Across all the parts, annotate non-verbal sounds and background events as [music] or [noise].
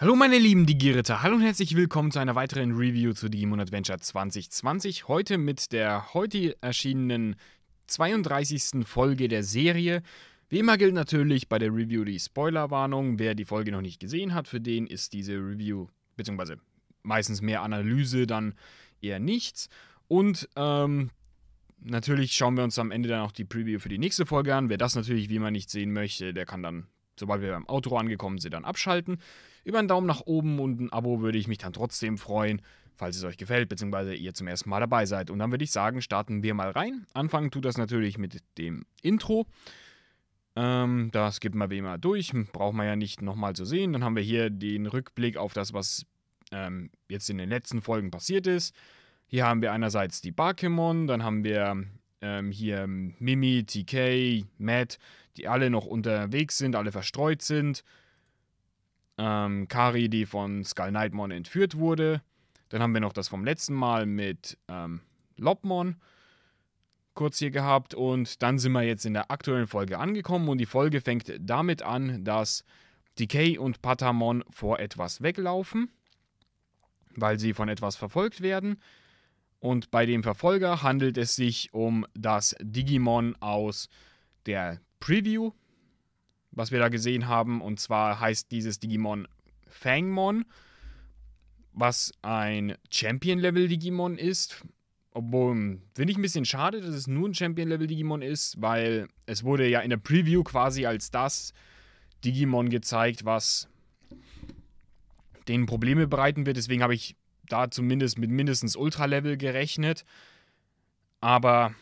Hallo meine lieben Digiritter, hallo und herzlich willkommen zu einer weiteren Review zu Digimon Adventure 2020. Heute mit der heute erschienenen 32. Folge der Serie. Wie immer gilt natürlich bei der Review die Spoilerwarnung. Wer die Folge noch nicht gesehen hat, für den ist diese Review, beziehungsweise meistens mehr Analyse, dann eher nichts. Und ähm, natürlich schauen wir uns am Ende dann auch die Preview für die nächste Folge an. Wer das natürlich wie immer nicht sehen möchte, der kann dann, sobald wir beim Outro angekommen sind, dann abschalten. Über einen Daumen nach oben und ein Abo würde ich mich dann trotzdem freuen, falls es euch gefällt, beziehungsweise ihr zum ersten Mal dabei seid. Und dann würde ich sagen, starten wir mal rein. Anfangen tut das natürlich mit dem Intro. Ähm, das gibt man wie immer durch, braucht man ja nicht nochmal zu sehen. Dann haben wir hier den Rückblick auf das, was ähm, jetzt in den letzten Folgen passiert ist. Hier haben wir einerseits die Barkemon, dann haben wir ähm, hier Mimi, TK, Matt, die alle noch unterwegs sind, alle verstreut sind. Ähm, Kari, die von Skull Nightmon entführt wurde. Dann haben wir noch das vom letzten Mal mit ähm, Lobmon kurz hier gehabt. Und dann sind wir jetzt in der aktuellen Folge angekommen. Und die Folge fängt damit an, dass Decay und Patamon vor etwas weglaufen, weil sie von etwas verfolgt werden. Und bei dem Verfolger handelt es sich um das Digimon aus der Preview, was wir da gesehen haben. Und zwar heißt dieses Digimon Fangmon, was ein Champion-Level-Digimon ist. Obwohl, hm, finde ich ein bisschen schade, dass es nur ein Champion-Level-Digimon ist, weil es wurde ja in der Preview quasi als das Digimon gezeigt, was denen Probleme bereiten wird. Deswegen habe ich da zumindest mit mindestens Ultra-Level gerechnet. Aber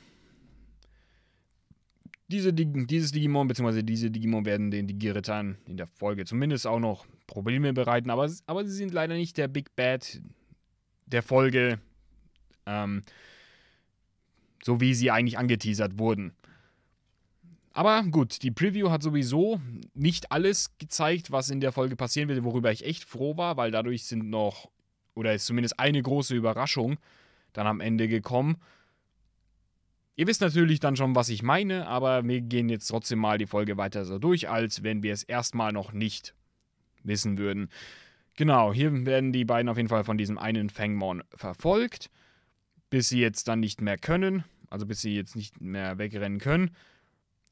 diese, dieses Digimon beziehungsweise diese Digimon werden den Digiritan in der Folge zumindest auch noch Probleme bereiten, aber, aber sie sind leider nicht der Big Bad der Folge, ähm, so wie sie eigentlich angeteasert wurden. Aber gut, die Preview hat sowieso nicht alles gezeigt, was in der Folge passieren wird, worüber ich echt froh war, weil dadurch sind noch, oder ist zumindest eine große Überraschung dann am Ende gekommen. Ihr wisst natürlich dann schon, was ich meine, aber wir gehen jetzt trotzdem mal die Folge weiter so durch, als wenn wir es erstmal noch nicht wissen würden. Genau, hier werden die beiden auf jeden Fall von diesem einen Fangmon verfolgt, bis sie jetzt dann nicht mehr können, also bis sie jetzt nicht mehr wegrennen können.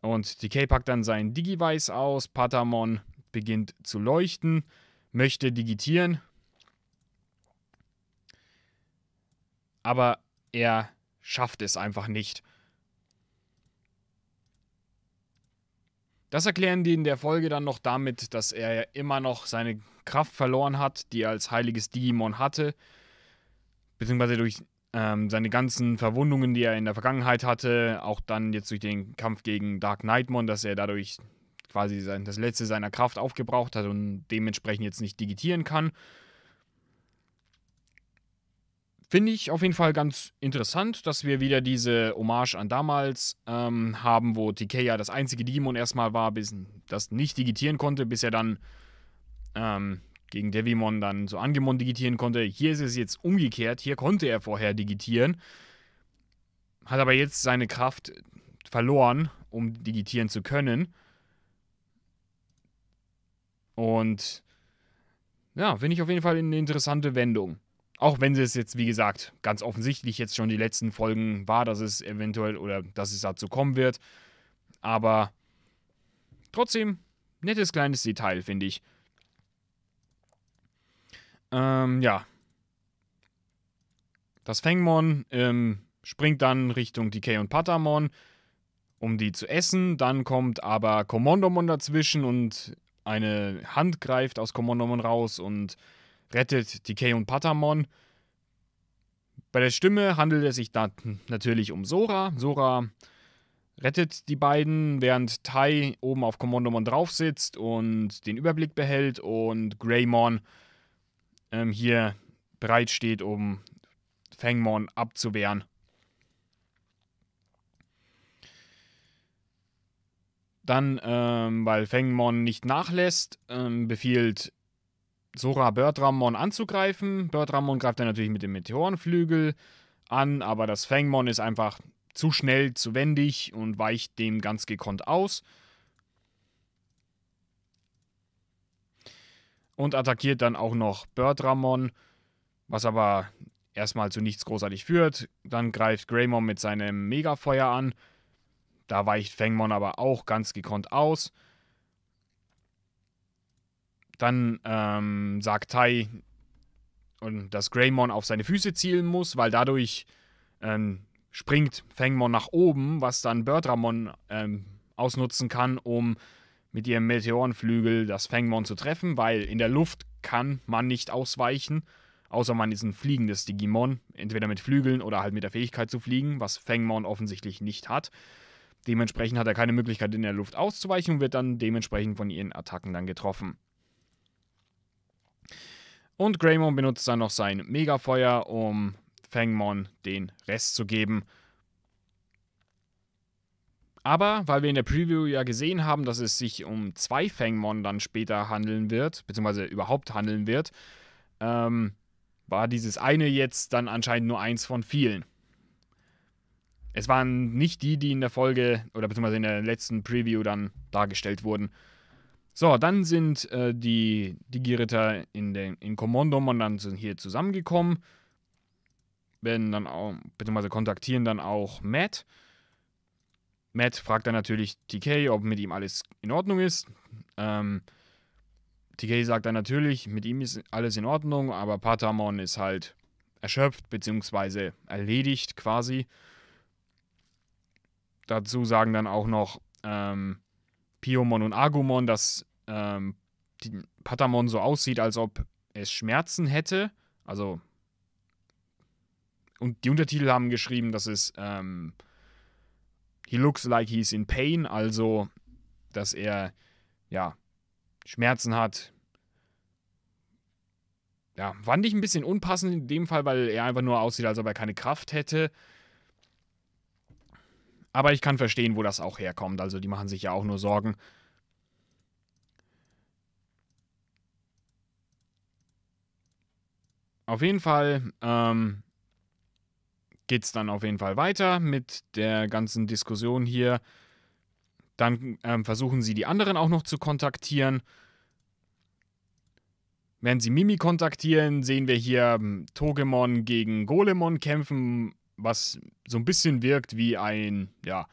Und TK packt dann seinen Digivice aus, Patamon beginnt zu leuchten, möchte digitieren, aber er schafft es einfach nicht. Das erklären die in der Folge dann noch damit, dass er ja immer noch seine Kraft verloren hat, die er als heiliges Digimon hatte. Beziehungsweise durch ähm, seine ganzen Verwundungen, die er in der Vergangenheit hatte, auch dann jetzt durch den Kampf gegen Dark Knightmon, dass er dadurch quasi sein, das letzte seiner Kraft aufgebraucht hat und dementsprechend jetzt nicht digitieren kann finde ich auf jeden Fall ganz interessant, dass wir wieder diese Hommage an damals ähm, haben, wo TK ja das einzige Digimon erstmal war, bis das nicht digitieren konnte, bis er dann ähm, gegen Devimon dann so Angemon digitieren konnte. Hier ist es jetzt umgekehrt. Hier konnte er vorher digitieren, hat aber jetzt seine Kraft verloren, um digitieren zu können. Und ja, finde ich auf jeden Fall eine interessante Wendung. Auch wenn es jetzt, wie gesagt, ganz offensichtlich jetzt schon die letzten Folgen war, dass es eventuell oder dass es dazu kommen wird. Aber trotzdem, nettes kleines Detail, finde ich. Ähm, ja. Das Fengmon ähm, springt dann Richtung Decay und Patamon, um die zu essen. Dann kommt aber Kommandomon dazwischen und eine Hand greift aus Kommandomon raus und rettet Decay und Patamon. Bei der Stimme handelt es sich dann natürlich um Sora. Sora rettet die beiden, während Tai oben auf Kommandomon drauf sitzt und den Überblick behält und Greymon ähm, hier bereit steht, um Fangmon abzuwehren. Dann, ähm, weil Fangmon nicht nachlässt, ähm, befiehlt Sora Birdramon anzugreifen. Birdramon greift dann natürlich mit dem Meteorenflügel an, aber das Fangmon ist einfach zu schnell, zu wendig und weicht dem ganz gekonnt aus. Und attackiert dann auch noch Birdramon, was aber erstmal zu nichts großartig führt. Dann greift Greymon mit seinem Megafeuer an. Da weicht Fangmon aber auch ganz gekonnt aus. Dann ähm, sagt Tai, dass Greymon auf seine Füße zielen muss, weil dadurch ähm, springt Fangmon nach oben, was dann Birdramon ähm, ausnutzen kann, um mit ihrem Meteorenflügel das Fangmon zu treffen, weil in der Luft kann man nicht ausweichen, außer man ist ein fliegendes Digimon, entweder mit Flügeln oder halt mit der Fähigkeit zu fliegen, was Fangmon offensichtlich nicht hat. Dementsprechend hat er keine Möglichkeit in der Luft auszuweichen und wird dann dementsprechend von ihren Attacken dann getroffen. Und Greymon benutzt dann noch sein Megafeuer, um Fangmon den Rest zu geben. Aber weil wir in der Preview ja gesehen haben, dass es sich um zwei Fangmon dann später handeln wird, beziehungsweise überhaupt handeln wird, ähm, war dieses eine jetzt dann anscheinend nur eins von vielen. Es waren nicht die, die in der Folge oder beziehungsweise in der letzten Preview dann dargestellt wurden. So, dann sind äh, die Digi-Ritter in, den, in Kommandom und dann sind hier zusammengekommen. Werden dann auch, beziehungsweise kontaktieren dann auch Matt. Matt fragt dann natürlich TK, ob mit ihm alles in Ordnung ist. Ähm, TK sagt dann natürlich, mit ihm ist alles in Ordnung, aber Patamon ist halt erschöpft, beziehungsweise erledigt quasi. Dazu sagen dann auch noch, ähm, Piomon und Agumon, dass ähm, Patamon so aussieht, als ob es Schmerzen hätte. Also. Und die Untertitel haben geschrieben, dass es ähm, He looks like he's in pain, also dass er ja Schmerzen hat. Ja, fand ich ein bisschen unpassend in dem Fall, weil er einfach nur aussieht, als ob er keine Kraft hätte. Aber ich kann verstehen, wo das auch herkommt. Also die machen sich ja auch nur Sorgen. Auf jeden Fall ähm, geht es dann auf jeden Fall weiter mit der ganzen Diskussion hier. Dann ähm, versuchen sie die anderen auch noch zu kontaktieren. Wenn sie Mimi kontaktieren, sehen wir hier ähm, Togemon gegen Golemon kämpfen was so ein bisschen wirkt wie ein, ja,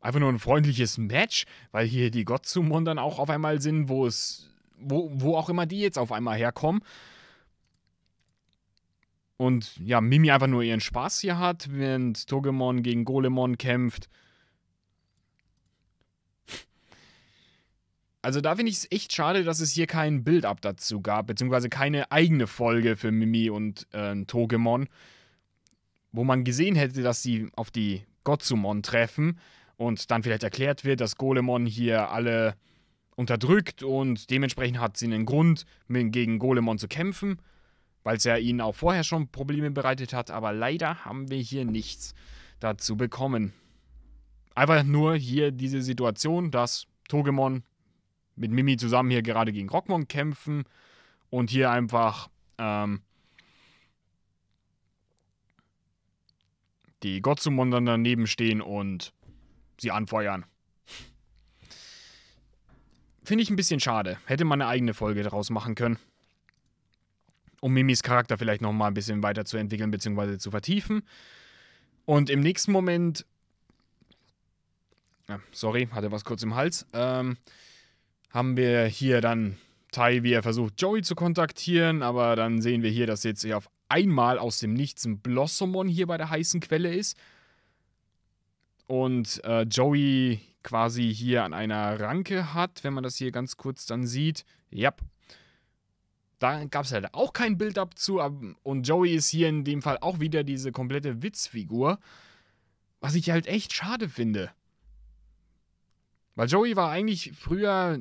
einfach nur ein freundliches Match, weil hier die Gottsumon dann auch auf einmal sind, wo es, wo, wo auch immer die jetzt auf einmal herkommen. Und ja, Mimi einfach nur ihren Spaß hier hat, während Togemon gegen Golemon kämpft. Also da finde ich es echt schade, dass es hier kein Build-up dazu gab, beziehungsweise keine eigene Folge für Mimi und äh, Togemon, wo man gesehen hätte, dass sie auf die Gotsumon treffen und dann vielleicht erklärt wird, dass Golemon hier alle unterdrückt und dementsprechend hat sie einen Grund, gegen Golemon zu kämpfen, weil es ja ihnen auch vorher schon Probleme bereitet hat, aber leider haben wir hier nichts dazu bekommen. Einfach nur hier diese Situation, dass Togemon mit Mimi zusammen hier gerade gegen Rockmon kämpfen und hier einfach ähm, die Gotzumon dann daneben stehen und sie anfeuern. Finde ich ein bisschen schade. Hätte man eine eigene Folge daraus machen können. Um Mimis Charakter vielleicht nochmal ein bisschen weiterzuentwickeln bzw. zu vertiefen. Und im nächsten Moment. sorry, hatte was kurz im Hals. Ähm, haben wir hier dann Tai, wie er versucht, Joey zu kontaktieren, aber dann sehen wir hier, dass jetzt auf einmal aus dem Nichts ein Blossomon hier bei der heißen Quelle ist. Und äh, Joey quasi hier an einer Ranke hat, wenn man das hier ganz kurz dann sieht. Ja. Yep. Da gab es halt auch kein Bild dazu. Und Joey ist hier in dem Fall auch wieder diese komplette Witzfigur. Was ich halt echt schade finde. Weil Joey war eigentlich früher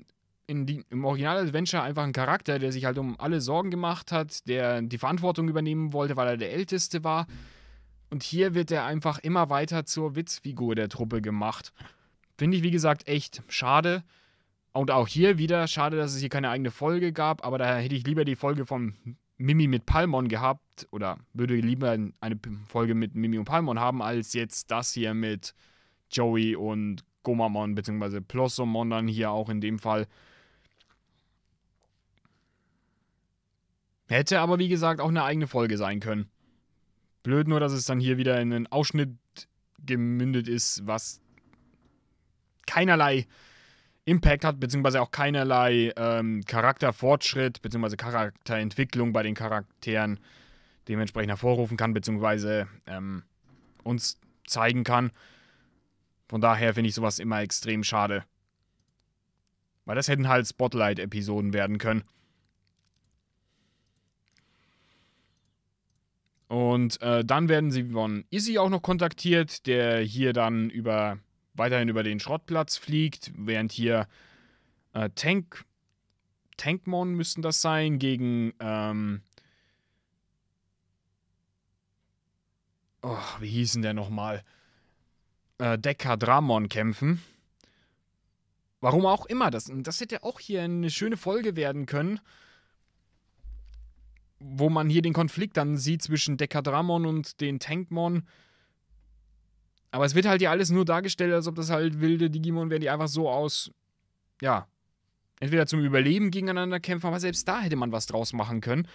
die, im Original Adventure einfach ein Charakter, der sich halt um alle Sorgen gemacht hat, der die Verantwortung übernehmen wollte, weil er der Älteste war. Und hier wird er einfach immer weiter zur Witzfigur der Truppe gemacht. Finde ich, wie gesagt, echt schade. Und auch hier wieder schade, dass es hier keine eigene Folge gab, aber da hätte ich lieber die Folge von Mimi mit Palmon gehabt oder würde lieber eine Folge mit Mimi und Palmon haben, als jetzt das hier mit Joey und Gomamon, beziehungsweise Plossomon dann hier auch in dem Fall. Hätte aber, wie gesagt, auch eine eigene Folge sein können. Blöd nur, dass es dann hier wieder in einen Ausschnitt gemündet ist, was keinerlei Impact hat, beziehungsweise auch keinerlei ähm, Charakterfortschritt, beziehungsweise Charakterentwicklung bei den Charakteren dementsprechend hervorrufen kann, beziehungsweise ähm, uns zeigen kann. Von daher finde ich sowas immer extrem schade. Weil das hätten halt Spotlight-Episoden werden können. Und äh, dann werden sie von Izzy auch noch kontaktiert, der hier dann über, weiterhin über den Schrottplatz fliegt, während hier äh, Tank, Tankmon müssen das sein, gegen, ähm, oh, wie hießen der nochmal? Äh, Dekadramon kämpfen. Warum auch immer, das, das hätte auch hier eine schöne Folge werden können wo man hier den Konflikt dann sieht zwischen Dekadramon und den Tankmon. Aber es wird halt hier alles nur dargestellt, als ob das halt wilde Digimon wären, die einfach so aus, ja, entweder zum Überleben gegeneinander kämpfen, aber selbst da hätte man was draus machen können.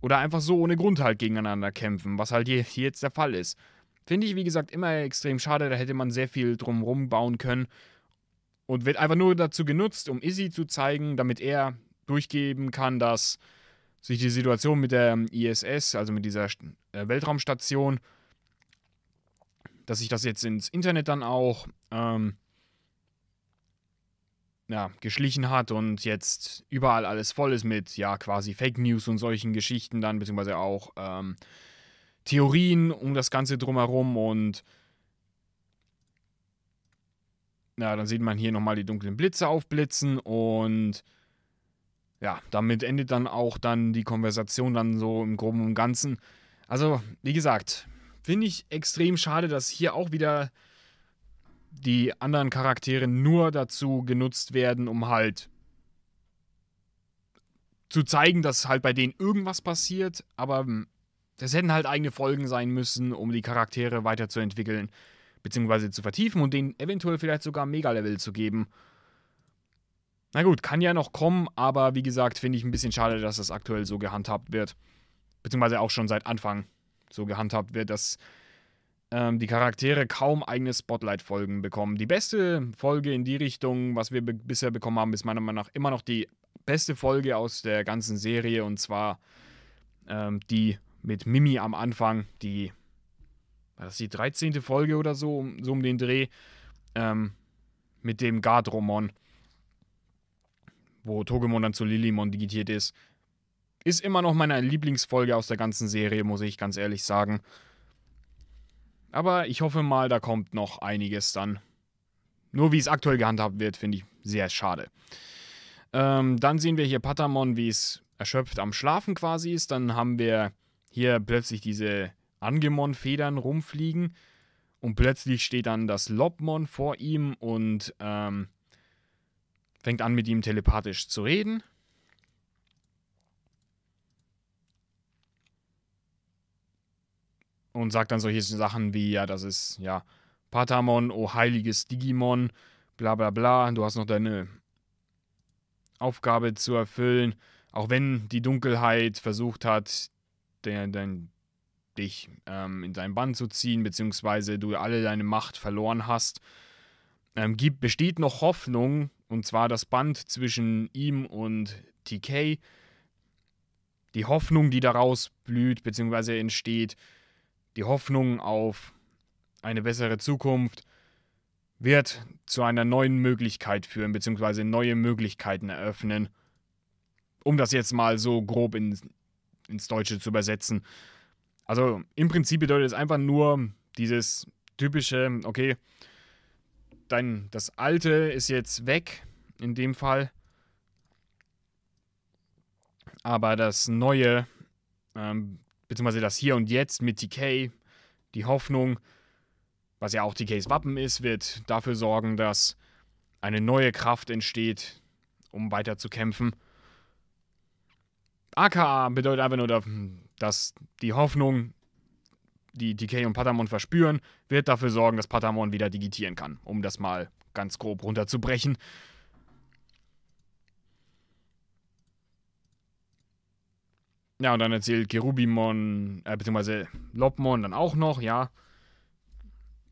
Oder einfach so ohne Grund halt gegeneinander kämpfen, was halt hier, hier jetzt der Fall ist. Finde ich, wie gesagt, immer extrem schade, da hätte man sehr viel drumrum bauen können. Und wird einfach nur dazu genutzt, um Izzy zu zeigen, damit er durchgeben kann, dass sich die Situation mit der ähm, ISS, also mit dieser äh, Weltraumstation, dass sich das jetzt ins Internet dann auch ähm, ja, geschlichen hat und jetzt überall alles voll ist mit ja quasi Fake News und solchen Geschichten dann, beziehungsweise auch ähm, Theorien um das Ganze drumherum und ja, dann sieht man hier nochmal die dunklen Blitze aufblitzen und ja, damit endet dann auch dann die Konversation dann so im Groben und Ganzen. Also, wie gesagt, finde ich extrem schade, dass hier auch wieder die anderen Charaktere nur dazu genutzt werden, um halt zu zeigen, dass halt bei denen irgendwas passiert, aber hm, das hätten halt eigene Folgen sein müssen, um die Charaktere weiterzuentwickeln, beziehungsweise zu vertiefen und denen eventuell vielleicht sogar Mega-Level zu geben. Na gut, kann ja noch kommen, aber wie gesagt, finde ich ein bisschen schade, dass das aktuell so gehandhabt wird. Beziehungsweise auch schon seit Anfang so gehandhabt wird, dass ähm, die Charaktere kaum eigene Spotlight-Folgen bekommen. Die beste Folge in die Richtung, was wir be bisher bekommen haben, ist meiner Meinung nach immer noch die beste Folge aus der ganzen Serie und zwar ähm, die mit Mimi am Anfang, die, war das die 13. Folge oder so, so um den Dreh, ähm, mit dem Gardromon wo Togemon dann zu Lilimon digitiert ist, ist immer noch meine Lieblingsfolge aus der ganzen Serie, muss ich ganz ehrlich sagen. Aber ich hoffe mal, da kommt noch einiges dann. Nur wie es aktuell gehandhabt wird, finde ich sehr schade. Ähm, dann sehen wir hier Patamon, wie es erschöpft am Schlafen quasi ist. Dann haben wir hier plötzlich diese Angemon-Federn rumfliegen. Und plötzlich steht dann das Lobmon vor ihm und ähm, fängt an, mit ihm telepathisch zu reden. Und sagt dann solche Sachen wie, ja, das ist, ja, Patamon, oh heiliges Digimon, bla bla bla, du hast noch deine Aufgabe zu erfüllen, auch wenn die Dunkelheit versucht hat, den, den, dich ähm, in deinen Bann zu ziehen, beziehungsweise du alle deine Macht verloren hast, ähm, gibt, besteht noch Hoffnung, und zwar das Band zwischen ihm und TK. Die Hoffnung, die daraus blüht bzw. entsteht, die Hoffnung auf eine bessere Zukunft, wird zu einer neuen Möglichkeit führen bzw. neue Möglichkeiten eröffnen. Um das jetzt mal so grob in, ins Deutsche zu übersetzen. Also im Prinzip bedeutet es einfach nur dieses typische, okay, dein, das alte ist jetzt weg, in dem Fall. Aber das neue, ähm, beziehungsweise das Hier und Jetzt mit TK, die Hoffnung, was ja auch TKs Wappen ist, wird dafür sorgen, dass eine neue Kraft entsteht, um weiter zu kämpfen. AKA bedeutet einfach nur, dass die Hoffnung die TK und Patamon verspüren, wird dafür sorgen, dass Patamon wieder digitieren kann, um das mal ganz grob runterzubrechen. Ja, und dann erzählt Kerubimon, äh, beziehungsweise Lobmon dann auch noch, ja.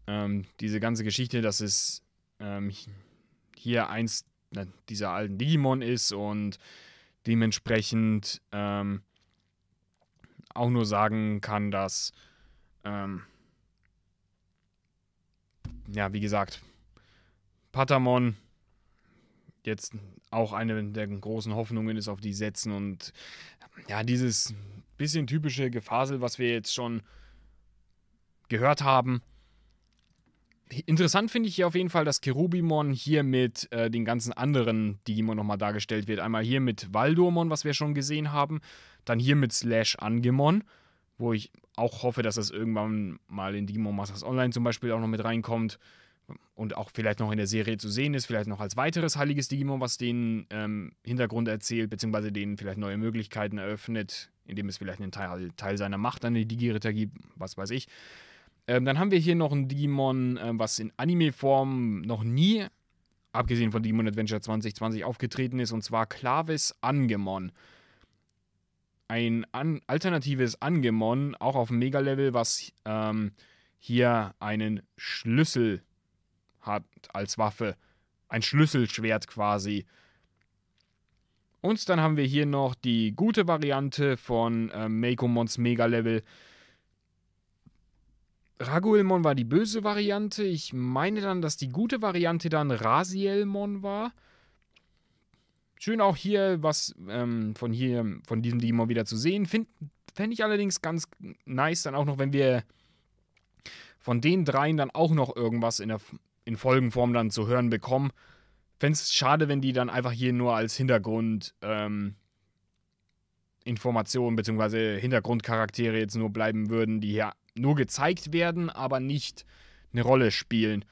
Ähm, diese ganze Geschichte, dass es ähm, hier eins na, äh, dieser alten Digimon ist und dementsprechend ähm, auch nur sagen kann, dass ähm ja, wie gesagt, Patamon jetzt auch eine der großen Hoffnungen ist, auf die setzen und ja, dieses bisschen typische Gefasel, was wir jetzt schon gehört haben. Interessant finde ich hier auf jeden Fall, dass Kerubimon hier mit äh, den ganzen anderen Digimon nochmal dargestellt wird. Einmal hier mit Valdurmon, was wir schon gesehen haben, dann hier mit Slash Angemon wo ich auch hoffe, dass das irgendwann mal in Demon Masters Online zum Beispiel auch noch mit reinkommt und auch vielleicht noch in der Serie zu sehen ist, vielleicht noch als weiteres heiliges Digimon, was den ähm, Hintergrund erzählt, beziehungsweise denen vielleicht neue Möglichkeiten eröffnet, indem es vielleicht einen Teil, Teil seiner Macht an die Digi-Ritter gibt, was weiß ich. Ähm, dann haben wir hier noch ein Digimon, äh, was in Anime-Form noch nie, abgesehen von Digimon Adventure 2020, aufgetreten ist, und zwar Clavis Angemon ein an alternatives Angemon, auch auf Mega-Level, was ähm, hier einen Schlüssel hat als Waffe. Ein Schlüsselschwert quasi. Und dann haben wir hier noch die gute Variante von äh, Meikomons Mega-Level. Raguelmon war die böse Variante. Ich meine dann, dass die gute Variante dann Rasielmon war. Schön auch hier was ähm, von hier, von diesem Team mal wieder zu sehen. Fände ich allerdings ganz nice, dann auch noch, wenn wir von den dreien dann auch noch irgendwas in, der, in Folgenform dann zu hören bekommen. Fände es schade, wenn die dann einfach hier nur als Hintergrund ähm, Informationen bzw. Hintergrundcharaktere jetzt nur bleiben würden, die hier nur gezeigt werden, aber nicht eine Rolle spielen.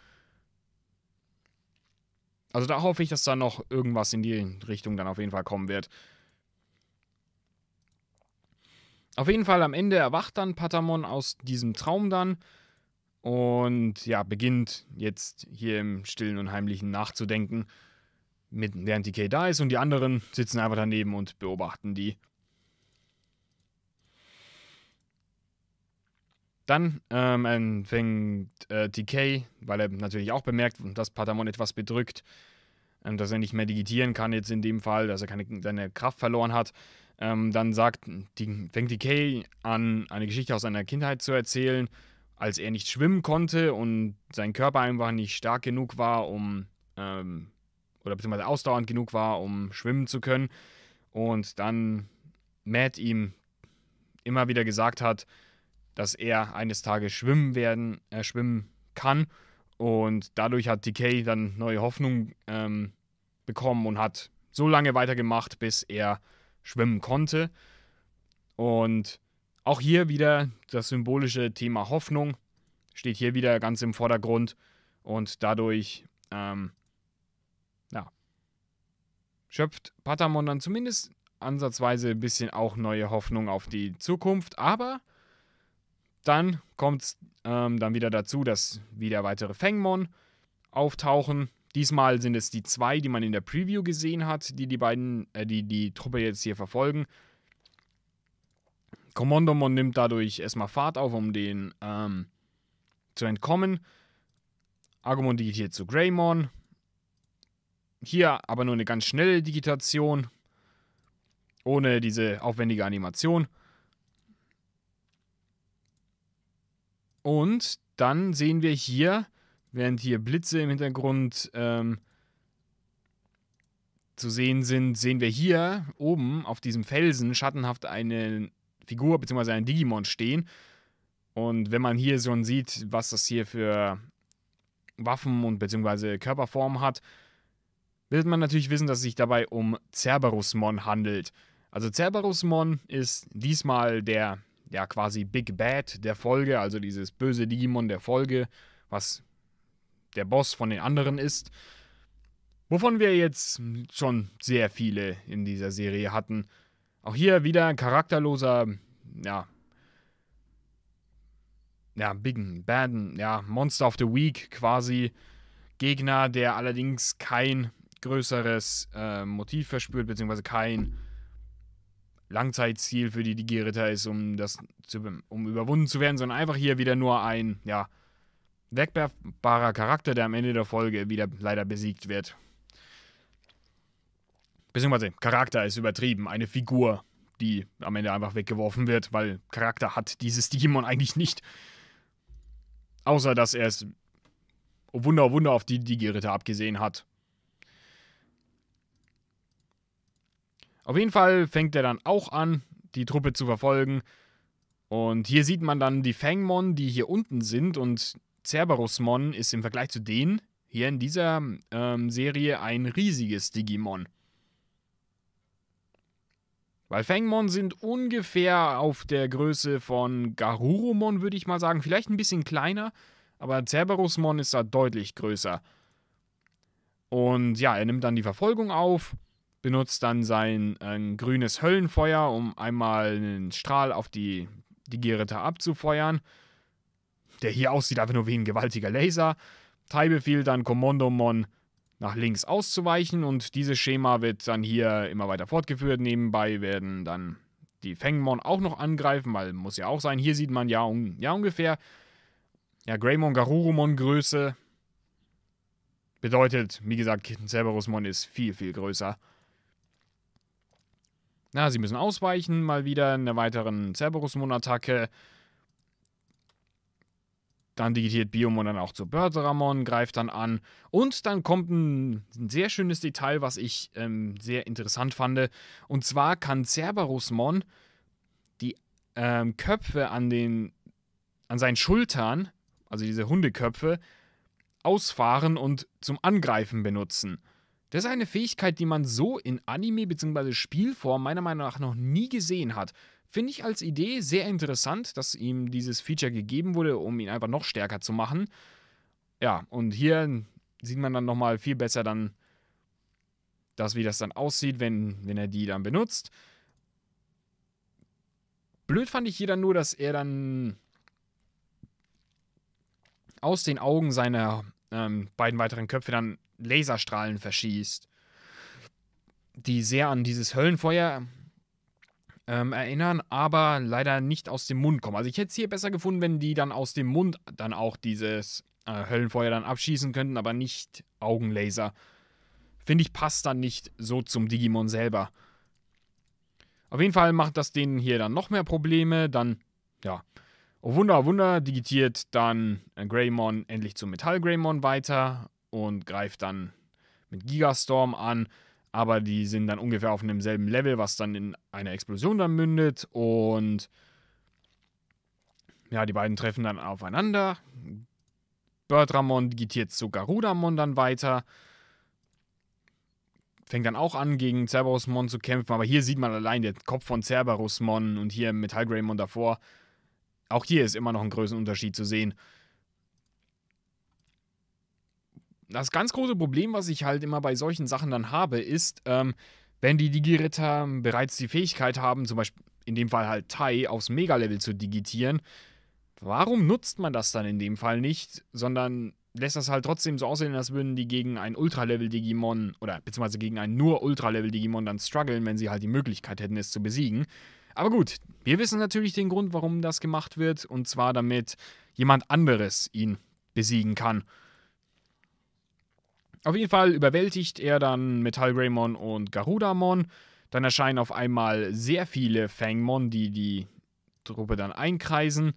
Also da hoffe ich, dass da noch irgendwas in die Richtung dann auf jeden Fall kommen wird. Auf jeden Fall am Ende erwacht dann Patamon aus diesem Traum dann und ja, beginnt jetzt hier im Stillen und Heimlichen nachzudenken, mit, während die Kay da ist und die anderen sitzen einfach daneben und beobachten die. Dann ähm, empfängt äh, Decay, weil er natürlich auch bemerkt, dass Patamon etwas bedrückt, ähm, dass er nicht mehr digitieren kann jetzt in dem Fall, dass er keine, seine Kraft verloren hat. Ähm, dann sagt, die, fängt TK an, eine Geschichte aus seiner Kindheit zu erzählen, als er nicht schwimmen konnte und sein Körper einfach nicht stark genug war, um ähm, oder beziehungsweise ausdauernd genug war, um schwimmen zu können. Und dann Matt ihm immer wieder gesagt hat, dass er eines Tages schwimmen werden, äh, schwimmen kann. Und dadurch hat Decay dann neue Hoffnung ähm, bekommen und hat so lange weitergemacht, bis er schwimmen konnte. Und auch hier wieder das symbolische Thema Hoffnung steht hier wieder ganz im Vordergrund und dadurch ähm, ja, schöpft Patamon dann zumindest ansatzweise ein bisschen auch neue Hoffnung auf die Zukunft, aber dann kommt es ähm, dann wieder dazu, dass wieder weitere Fengmon auftauchen. Diesmal sind es die zwei, die man in der Preview gesehen hat, die die beiden, äh, die die Truppe jetzt hier verfolgen. Kommandomon nimmt dadurch erstmal Fahrt auf, um den ähm, zu entkommen. Agumon digitiert zu Greymon. Hier aber nur eine ganz schnelle Digitation, ohne diese aufwendige Animation. Und dann sehen wir hier, während hier Blitze im Hintergrund ähm, zu sehen sind, sehen wir hier oben auf diesem Felsen schattenhaft eine Figur bzw. einen Digimon stehen. Und wenn man hier schon sieht, was das hier für Waffen und bzw. Körperform hat, wird man natürlich wissen, dass es sich dabei um Cerberusmon handelt. Also Cerberusmon ist diesmal der ja quasi Big Bad der Folge, also dieses böse Digimon der Folge, was der Boss von den anderen ist, wovon wir jetzt schon sehr viele in dieser Serie hatten. Auch hier wieder ein charakterloser, ja, ja, Big Baden, ja, Monster of the Week quasi. Gegner, der allerdings kein größeres äh, Motiv verspürt, beziehungsweise kein Langzeitziel für die Digi Ritter ist, um das zu, um überwunden zu werden, sondern einfach hier wieder nur ein, ja, wegwerfbarer Charakter, der am Ende der Folge wieder leider besiegt wird. Beziehungsweise Charakter ist übertrieben, eine Figur, die am Ende einfach weggeworfen wird, weil Charakter hat dieses [laughs] Digimon eigentlich nicht. Außer dass er es, oh Wunder, oh Wunder, auf die Digi-Ritter abgesehen hat. Auf jeden Fall fängt er dann auch an, die Truppe zu verfolgen. Und hier sieht man dann die Fangmon, die hier unten sind. Und Cerberusmon ist im Vergleich zu denen hier in dieser ähm, Serie ein riesiges Digimon. Weil Fangmon sind ungefähr auf der Größe von Garurumon, würde ich mal sagen. Vielleicht ein bisschen kleiner, aber Cerberusmon ist da deutlich größer. Und ja, er nimmt dann die Verfolgung auf benutzt dann sein äh, grünes Höllenfeuer, um einmal einen Strahl auf die, die Geritter abzufeuern, der hier aussieht einfach nur wie ein gewaltiger Laser. Tai befiehlt dann Kommandomon nach links auszuweichen und dieses Schema wird dann hier immer weiter fortgeführt. Nebenbei werden dann die Fengmon auch noch angreifen, weil muss ja auch sein. Hier sieht man ja, un ja ungefähr ja, Greymon Garurumon Größe. Bedeutet, wie gesagt, Cerberusmon ist viel, viel größer. Na, sie müssen ausweichen, mal wieder in der weiteren Cerberus-Mon-Attacke. Dann digitiert Biomon dann auch zur Börderamon, greift dann an. Und dann kommt ein, ein sehr schönes Detail, was ich ähm, sehr interessant fand. Und zwar kann Cerberusmon die ähm, Köpfe an, den, an seinen Schultern, also diese Hundeköpfe, ausfahren und zum Angreifen benutzen. Das ist eine Fähigkeit, die man so in Anime bzw. Spielform meiner Meinung nach noch nie gesehen hat. Finde ich als Idee sehr interessant, dass ihm dieses Feature gegeben wurde, um ihn einfach noch stärker zu machen. Ja, und hier sieht man dann nochmal viel besser dann, das, wie das dann aussieht, wenn, wenn er die dann benutzt. Blöd fand ich hier dann nur, dass er dann aus den Augen seiner ähm, beiden weiteren Köpfe dann Laserstrahlen verschießt, die sehr an dieses Höllenfeuer ähm, erinnern, aber leider nicht aus dem Mund kommen. Also ich hätte es hier besser gefunden, wenn die dann aus dem Mund dann auch dieses äh, Höllenfeuer dann abschießen könnten, aber nicht Augenlaser. Finde ich, passt dann nicht so zum Digimon selber. Auf jeden Fall macht das denen hier dann noch mehr Probleme. Dann, ja, Oh Wunder, Wunder, digitiert dann äh, Greymon endlich zum Metall Greymon weiter und greift dann mit Gigastorm an. Aber die sind dann ungefähr auf demselben Level, was dann in einer Explosion dann mündet. Und ja, die beiden treffen dann aufeinander. Birdramon digitiert zu Garudamon dann weiter. Fängt dann auch an, gegen Cerberusmon zu kämpfen. Aber hier sieht man allein den Kopf von Cerberusmon und hier Metall Greymon davor auch hier ist immer noch ein Größenunterschied zu sehen. Das ganz große Problem, was ich halt immer bei solchen Sachen dann habe, ist, ähm, wenn die Digi-Ritter bereits die Fähigkeit haben, zum Beispiel in dem Fall halt Tai aufs Mega-Level zu digitieren, warum nutzt man das dann in dem Fall nicht, sondern lässt das halt trotzdem so aussehen, als würden die gegen ein Ultra-Level-Digimon oder beziehungsweise gegen ein nur Ultra-Level-Digimon dann strugglen, wenn sie halt die Möglichkeit hätten, es zu besiegen. Aber gut, wir wissen natürlich den Grund, warum das gemacht wird, und zwar damit jemand anderes ihn besiegen kann. Auf jeden Fall überwältigt er dann Metal Greymon und Garudamon. Dann erscheinen auf einmal sehr viele Fangmon, die die Truppe dann einkreisen.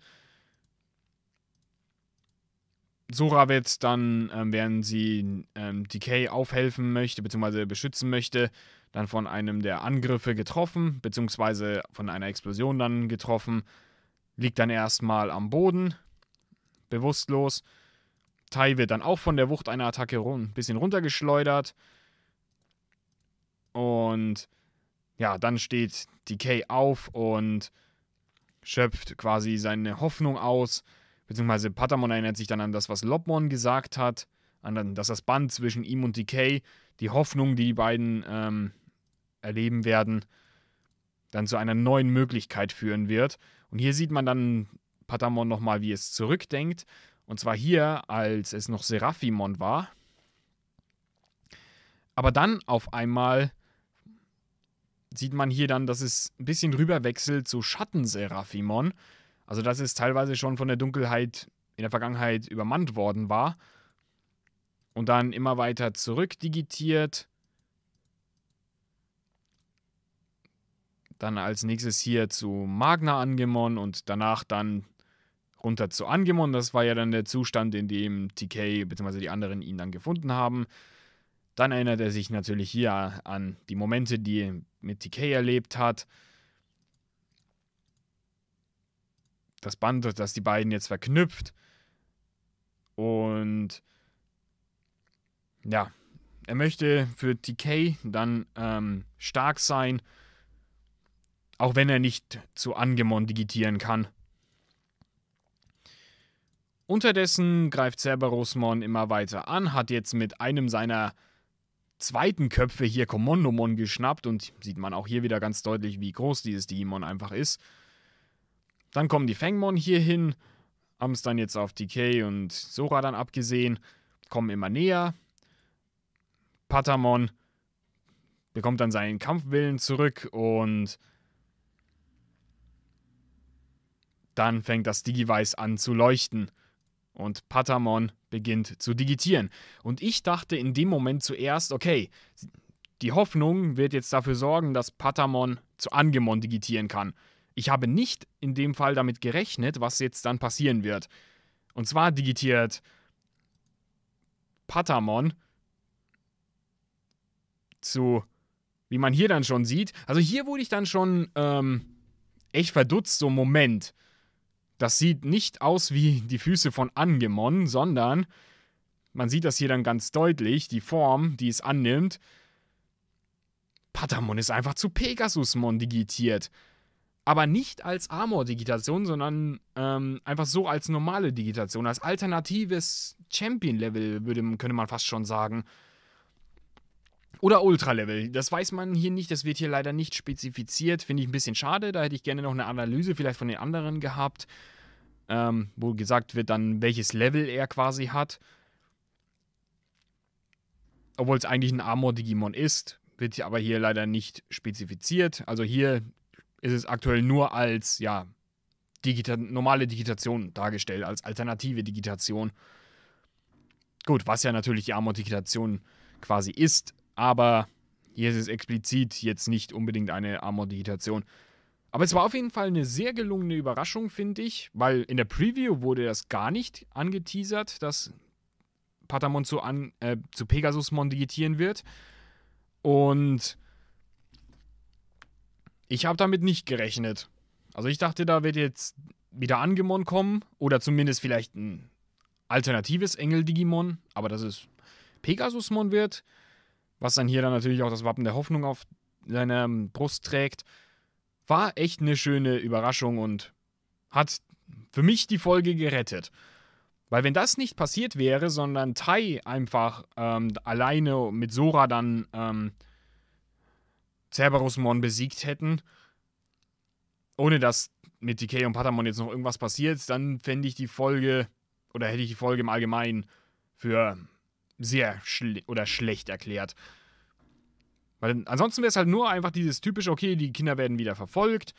Soravitz dann, ähm, während sie ähm, Decay aufhelfen möchte, beziehungsweise beschützen möchte, dann von einem der Angriffe getroffen, beziehungsweise von einer Explosion dann getroffen, liegt dann erstmal am Boden, bewusstlos. Tai wird dann auch von der Wucht einer Attacke ein bisschen runtergeschleudert. Und ja, dann steht Decay auf und schöpft quasi seine Hoffnung aus, Beziehungsweise Patamon erinnert sich dann an das, was Lobmon gesagt hat, an dass das Band zwischen ihm und Decay, die Hoffnung, die die beiden ähm, erleben werden, dann zu einer neuen Möglichkeit führen wird. Und hier sieht man dann Patamon nochmal, wie es zurückdenkt. Und zwar hier, als es noch Seraphimon war. Aber dann auf einmal sieht man hier dann, dass es ein bisschen rüberwechselt zu Schatten-Seraphimon. Also, dass es teilweise schon von der Dunkelheit in der Vergangenheit übermannt worden war und dann immer weiter zurückdigitiert. Dann als nächstes hier zu Magna Angemon und danach dann runter zu Angemon. Das war ja dann der Zustand, in dem TK bzw. die anderen ihn dann gefunden haben. Dann erinnert er sich natürlich hier an die Momente, die er mit TK erlebt hat. das Band, das die beiden jetzt verknüpft. Und ja, er möchte für TK dann ähm, stark sein, auch wenn er nicht zu Angemon digitieren kann. Unterdessen greift Cerberusmon immer weiter an, hat jetzt mit einem seiner zweiten Köpfe hier Kommandomon geschnappt und sieht man auch hier wieder ganz deutlich, wie groß dieses Digimon einfach ist. Dann kommen die Fangmon hier hin, haben es dann jetzt auf DK und Sora dann abgesehen, kommen immer näher. Patamon bekommt dann seinen Kampfwillen zurück und dann fängt das Digivice an zu leuchten und Patamon beginnt zu digitieren. Und ich dachte in dem Moment zuerst, okay, die Hoffnung wird jetzt dafür sorgen, dass Patamon zu Angemon digitieren kann. Ich habe nicht in dem Fall damit gerechnet, was jetzt dann passieren wird. Und zwar digitiert Patamon zu, wie man hier dann schon sieht. Also hier wurde ich dann schon ähm, echt verdutzt, so Moment. Das sieht nicht aus wie die Füße von Angemon, sondern man sieht das hier dann ganz deutlich, die Form, die es annimmt. Patamon ist einfach zu Pegasusmon digitiert aber nicht als Armor-Digitation, sondern ähm, einfach so als normale Digitation, als alternatives Champion-Level, könnte man fast schon sagen. Oder Ultra-Level. Das weiß man hier nicht, das wird hier leider nicht spezifiziert. Finde ich ein bisschen schade. Da hätte ich gerne noch eine Analyse vielleicht von den anderen gehabt, ähm, wo gesagt wird dann, welches Level er quasi hat. Obwohl es eigentlich ein Armor-Digimon ist, wird aber hier leider nicht spezifiziert. Also hier ist es aktuell nur als, ja, Digita normale Digitation dargestellt, als alternative Digitation. Gut, was ja natürlich die Amortigitation quasi ist, aber hier ist es explizit jetzt nicht unbedingt eine Amortigitation. Aber es war auf jeden Fall eine sehr gelungene Überraschung, finde ich, weil in der Preview wurde das gar nicht angeteasert, dass Patamon zu, an, äh, zu Pegasus digitieren wird. Und ich habe damit nicht gerechnet. Also ich dachte, da wird jetzt wieder Angemon kommen oder zumindest vielleicht ein alternatives Engel-Digimon, aber dass es Pegasusmon wird, was dann hier dann natürlich auch das Wappen der Hoffnung auf seiner ähm, Brust trägt, war echt eine schöne Überraschung und hat für mich die Folge gerettet. Weil wenn das nicht passiert wäre, sondern Tai einfach ähm, alleine mit Sora dann ähm, Cerberus Mon besiegt hätten, ohne dass mit Decay und Patamon jetzt noch irgendwas passiert, dann fände ich die Folge oder hätte ich die Folge im Allgemeinen für sehr schle oder schlecht erklärt. Weil ansonsten wäre es halt nur einfach dieses typische, okay, die Kinder werden wieder verfolgt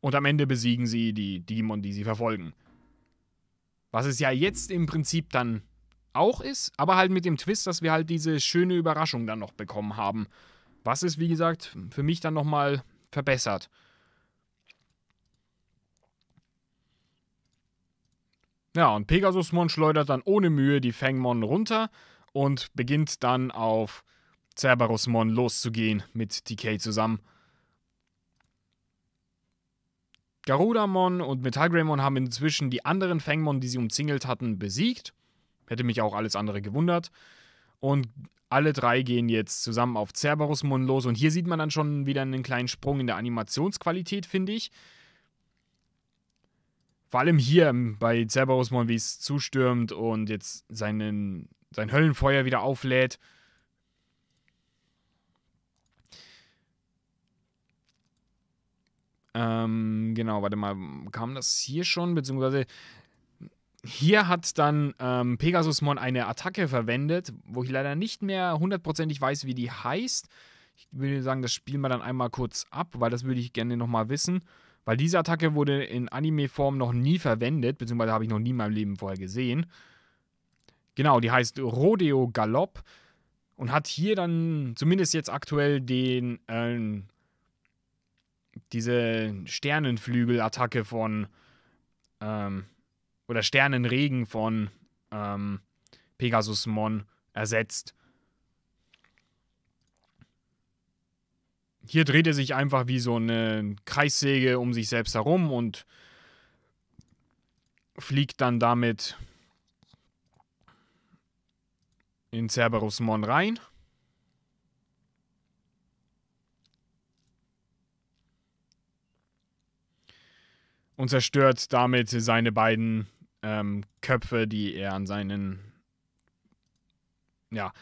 und am Ende besiegen sie die Demon, die sie verfolgen. Was es ja jetzt im Prinzip dann auch ist, aber halt mit dem Twist, dass wir halt diese schöne Überraschung dann noch bekommen haben. Was ist, wie gesagt, für mich dann nochmal verbessert. Ja, und Pegasusmon schleudert dann ohne Mühe die Fangmon runter und beginnt dann auf Cerberusmon loszugehen mit TK zusammen. Garudamon und Metagremon haben inzwischen die anderen Fangmon, die sie umzingelt hatten, besiegt. Hätte mich auch alles andere gewundert. Und alle drei gehen jetzt zusammen auf Cerberus-Mund los. Und hier sieht man dann schon wieder einen kleinen Sprung in der Animationsqualität, finde ich. Vor allem hier bei Cerberus-Mund, wie es zustürmt und jetzt seinen, sein Höllenfeuer wieder auflädt. Ähm, genau, warte mal, kam das hier schon? Beziehungsweise hier hat dann ähm, Pegasusmon eine Attacke verwendet, wo ich leider nicht mehr hundertprozentig weiß, wie die heißt. Ich würde sagen, das spielen wir dann einmal kurz ab, weil das würde ich gerne nochmal wissen. Weil diese Attacke wurde in Anime-Form noch nie verwendet, beziehungsweise habe ich noch nie in meinem Leben vorher gesehen. Genau, die heißt Rodeo Galopp und hat hier dann zumindest jetzt aktuell den ähm, diese Sternenflügel-Attacke von ähm, oder Sternenregen von ähm, Mon ersetzt. Hier dreht er sich einfach wie so eine Kreissäge um sich selbst herum und fliegt dann damit in Cerberus Mon rein. und zerstört damit seine beiden ähm, Köpfe, die er an seinen ja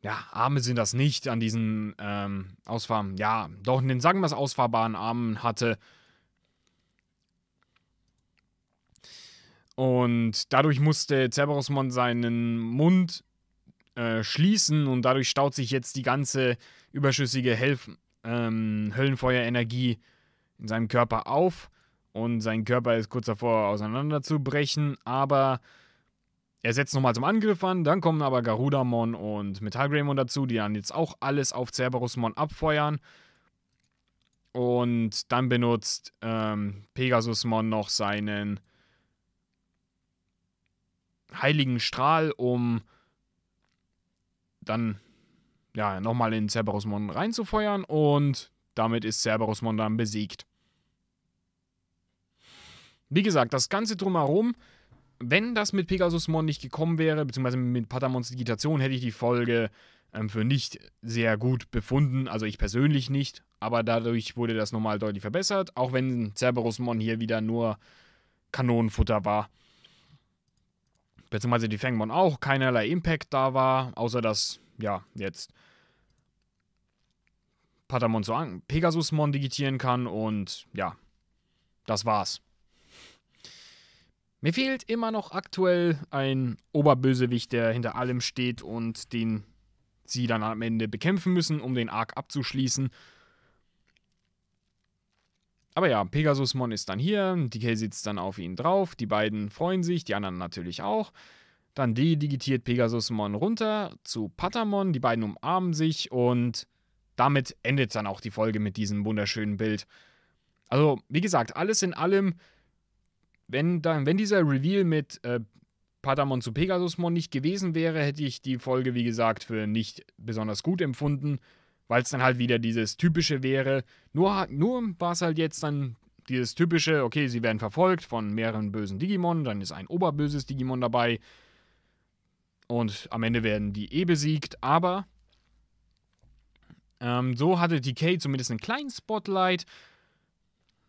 ja Arme sind das nicht an diesen ähm, ausfahren ja doch in den sagen wir es ausfahrbaren Armen hatte und dadurch musste Cerberusmon seinen Mund äh, schließen und dadurch staut sich jetzt die ganze überschüssige Helf ähm, Höllenfeuerenergie energie in seinem Körper auf und sein Körper ist kurz davor auseinanderzubrechen, aber er setzt nochmal zum Angriff an, dann kommen aber Garudamon und Metallgreymon dazu, die dann jetzt auch alles auf Cerberusmon abfeuern. Und dann benutzt ähm, Pegasusmon noch seinen heiligen Strahl, um dann ja, nochmal in Cerberusmon reinzufeuern und damit ist Cerberus Mondan besiegt. Wie gesagt, das Ganze drumherum, wenn das mit Pegasus Mon nicht gekommen wäre, beziehungsweise mit Patamons Digitation, hätte ich die Folge ähm, für nicht sehr gut befunden. Also ich persönlich nicht, aber dadurch wurde das nochmal deutlich verbessert, auch wenn Cerberus Mon hier wieder nur Kanonenfutter war. Beziehungsweise die Fangmon auch, keinerlei Impact da war, außer dass, ja, jetzt Patamon zu Pegasusmon digitieren kann und ja, das war's. Mir fehlt immer noch aktuell ein Oberbösewicht, der hinter allem steht und den sie dann am Ende bekämpfen müssen, um den Arc abzuschließen. Aber ja, Pegasusmon ist dann hier, DK sitzt dann auf ihn drauf, die beiden freuen sich, die anderen natürlich auch. Dann D digitiert Pegasusmon runter zu Patamon, die beiden umarmen sich und damit endet dann auch die Folge mit diesem wunderschönen Bild. Also, wie gesagt, alles in allem, wenn, dann, wenn dieser Reveal mit äh, Patamon zu Pegasusmon nicht gewesen wäre, hätte ich die Folge, wie gesagt, für nicht besonders gut empfunden, weil es dann halt wieder dieses Typische wäre. Nur, nur war es halt jetzt dann dieses Typische, okay, sie werden verfolgt von mehreren bösen Digimon, dann ist ein oberböses Digimon dabei und am Ende werden die eh besiegt, aber ähm, so hatte Decay zumindest einen kleinen Spotlight.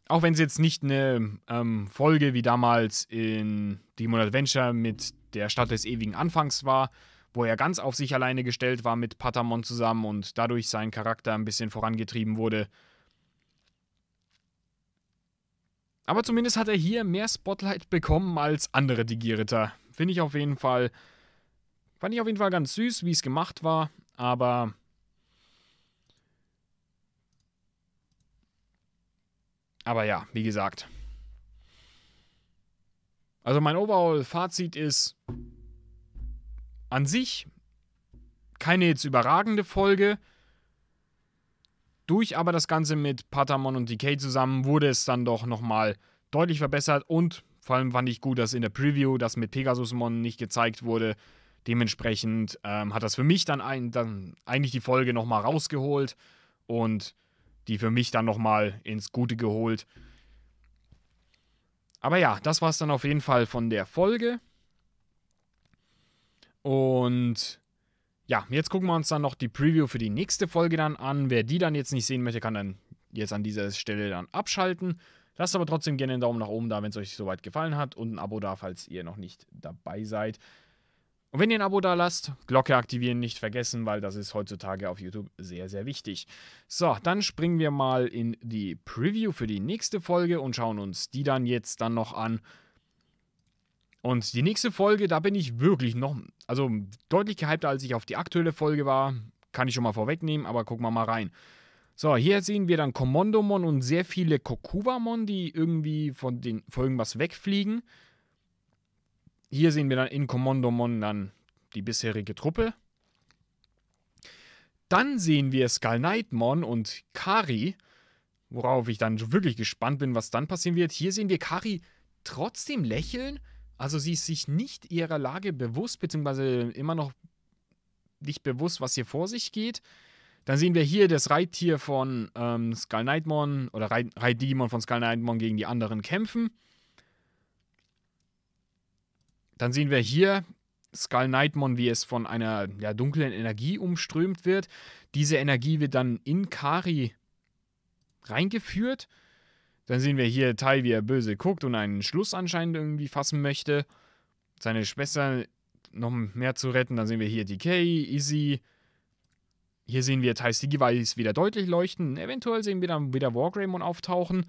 Auch wenn es jetzt nicht eine ähm, Folge wie damals in Demon Adventure mit der Stadt des ewigen Anfangs war, wo er ganz auf sich alleine gestellt war mit Patamon zusammen und dadurch sein Charakter ein bisschen vorangetrieben wurde. Aber zumindest hat er hier mehr Spotlight bekommen als andere Digiritter. Finde ich auf jeden Fall. Fand ich auf jeden Fall ganz süß, wie es gemacht war, aber Aber ja, wie gesagt. Also mein Overall-Fazit ist an sich keine jetzt überragende Folge. Durch aber das Ganze mit Patamon und Decay zusammen wurde es dann doch nochmal deutlich verbessert und vor allem fand ich gut, dass in der Preview das mit Pegasusmon nicht gezeigt wurde. Dementsprechend ähm, hat das für mich dann, ein, dann eigentlich die Folge nochmal rausgeholt und die für mich dann nochmal ins Gute geholt. Aber ja, das war es dann auf jeden Fall von der Folge. Und ja, jetzt gucken wir uns dann noch die Preview für die nächste Folge dann an. Wer die dann jetzt nicht sehen möchte, kann dann jetzt an dieser Stelle dann abschalten. Lasst aber trotzdem gerne einen Daumen nach oben da, wenn es euch soweit gefallen hat und ein Abo da, falls ihr noch nicht dabei seid. Und wenn ihr ein Abo da lasst, Glocke aktivieren nicht vergessen, weil das ist heutzutage auf YouTube sehr, sehr wichtig. So, dann springen wir mal in die Preview für die nächste Folge und schauen uns die dann jetzt dann noch an. Und die nächste Folge, da bin ich wirklich noch, also deutlich gehypter, als ich auf die aktuelle Folge war. Kann ich schon mal vorwegnehmen, aber gucken wir mal rein. So, hier sehen wir dann Kommandomon und sehr viele Kokuvamon, die irgendwie von den Folgen was wegfliegen. Hier sehen wir dann in Commando Mon dann die bisherige Truppe. Dann sehen wir Skull Nightmon und Kari, worauf ich dann wirklich gespannt bin, was dann passieren wird. Hier sehen wir Kari trotzdem lächeln. Also sie ist sich nicht ihrer Lage bewusst, beziehungsweise immer noch nicht bewusst, was hier vor sich geht. Dann sehen wir hier das Reittier von ähm, Skull Nightmon oder Reit Reitdemon von Skull Nightmon gegen die anderen kämpfen. Dann sehen wir hier Skull Nightmon, wie es von einer ja, dunklen Energie umströmt wird. Diese Energie wird dann in Kari reingeführt. Dann sehen wir hier Tai, wie er böse guckt und einen Schluss anscheinend irgendwie fassen möchte. Seine Schwester noch mehr zu retten. Dann sehen wir hier Decay, Izzy. Hier sehen wir Tai Stigiweiß wieder deutlich leuchten. Eventuell sehen wir dann wieder Wargreymon auftauchen.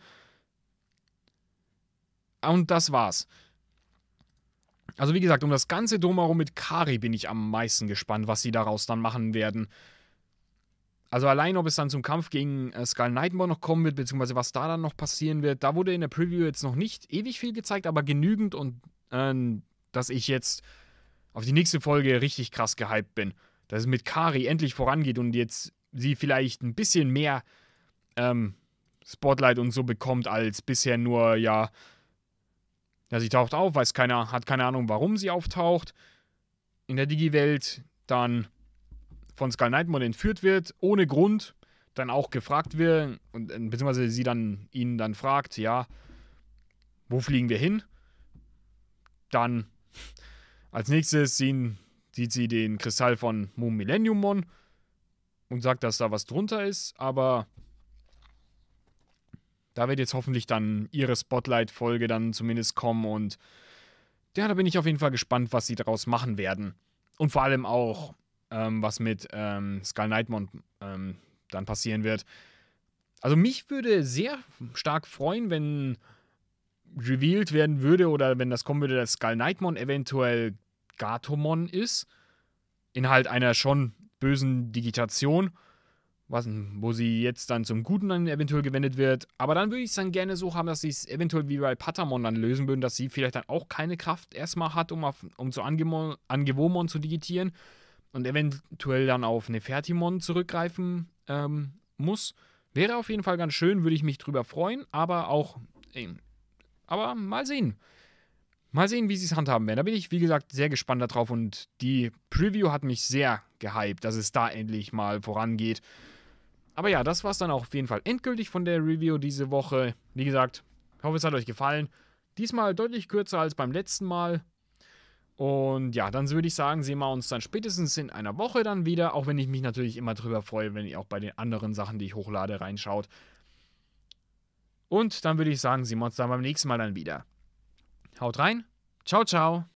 Und das war's. Also wie gesagt, um das ganze Drumherum mit Kari bin ich am meisten gespannt, was sie daraus dann machen werden. Also allein, ob es dann zum Kampf gegen äh, Skull Nightmare noch kommen wird, beziehungsweise was da dann noch passieren wird, da wurde in der Preview jetzt noch nicht ewig viel gezeigt, aber genügend und äh, dass ich jetzt auf die nächste Folge richtig krass gehypt bin. Dass es mit Kari endlich vorangeht und jetzt sie vielleicht ein bisschen mehr ähm, Spotlight und so bekommt, als bisher nur, ja, ja, sie taucht auf, weiß keiner, hat keine Ahnung, warum sie auftaucht. In der Digi-Welt dann von Skull Nightmare entführt wird, ohne Grund, dann auch gefragt wird, und, äh, beziehungsweise sie dann ihn dann fragt, ja, wo fliegen wir hin? Dann als nächstes sehen, sieht sie den Kristall von Moon Millennium Mon und sagt, dass da was drunter ist, aber da wird jetzt hoffentlich dann ihre Spotlight-Folge dann zumindest kommen und ja, da bin ich auf jeden Fall gespannt, was sie daraus machen werden. Und vor allem auch, ähm, was mit ähm, Skull Nightmon ähm, dann passieren wird. Also mich würde sehr stark freuen, wenn revealed werden würde oder wenn das kommen würde, dass Skull Nightmon eventuell Gatomon ist. Inhalt einer schon bösen Digitation was, wo sie jetzt dann zum Guten dann eventuell gewendet wird. Aber dann würde ich es dann gerne so haben, dass sie es eventuell wie bei Patamon dann lösen würden, dass sie vielleicht dann auch keine Kraft erstmal hat, um, auf, um zu Angemon, Angewomon zu digitieren und eventuell dann auf Nefertimon zurückgreifen ähm, muss. Wäre auf jeden Fall ganz schön, würde ich mich drüber freuen, aber auch. Äh, aber mal sehen. Mal sehen, wie sie es handhaben werden. Da bin ich, wie gesagt, sehr gespannt darauf und die Preview hat mich sehr gehypt, dass es da endlich mal vorangeht. Aber ja, das war es dann auch auf jeden Fall endgültig von der Review diese Woche. Wie gesagt, ich hoffe, es hat euch gefallen. Diesmal deutlich kürzer als beim letzten Mal. Und ja, dann würde ich sagen, sehen wir uns dann spätestens in einer Woche dann wieder, auch wenn ich mich natürlich immer drüber freue, wenn ihr auch bei den anderen Sachen, die ich hochlade, reinschaut. Und dann würde ich sagen, sehen wir uns dann beim nächsten Mal dann wieder. Haut rein. Ciao, ciao.